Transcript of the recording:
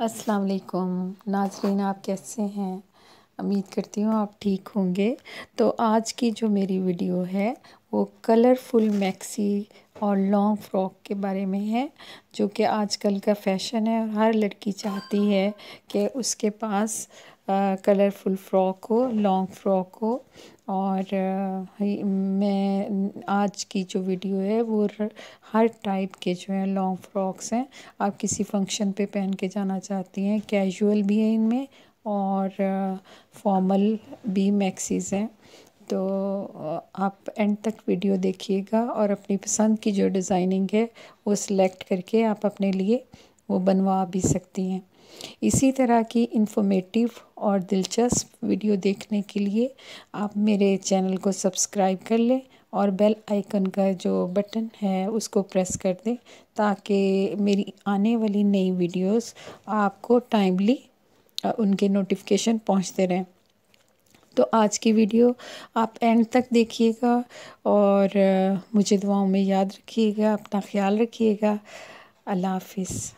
अस्सलाम वालेकुम नाजरीन आप कैसे हैं उम्मीद करती हूँ आप ठीक होंगे तो आज की जो मेरी वीडियो है वो कलरफुल मैक्सी और लॉन्ग फ्रॉक के बारे में है जो कि आजकल का फैशन है और हर लड़की चाहती है कि उसके पास कलरफुल फ़्रॉक हो लॉन्ग फ़्रॉक हो और मैं आज की जो वीडियो है वो हर टाइप के जो है लॉन्ग फ़्रॉक्स हैं आप किसी फंक्शन पे पहन के जाना चाहती हैं कैजुअल भी है इनमें और फॉर्मल भी मैक्सीज़ हैं तो आप एंड तक वीडियो देखिएगा और अपनी पसंद की जो डिज़ाइनिंग है वो सिलेक्ट करके आप अपने लिए वो बनवा भी सकती हैं इसी तरह की इन्फॉर्मेटिव और दिलचस्प वीडियो देखने के लिए आप मेरे चैनल को सब्सक्राइब कर लें और बेल आइकन का जो बटन है उसको प्रेस कर दें ताकि मेरी आने वाली नई वीडियोस आपको टाइमली उनके नोटिफिकेशन पहुंचते रहें तो आज की वीडियो आप एंड तक देखिएगा और मुझे दुआओं में याद रखिएगा अपना ख्याल रखिएगा अल्लाह हाफिज़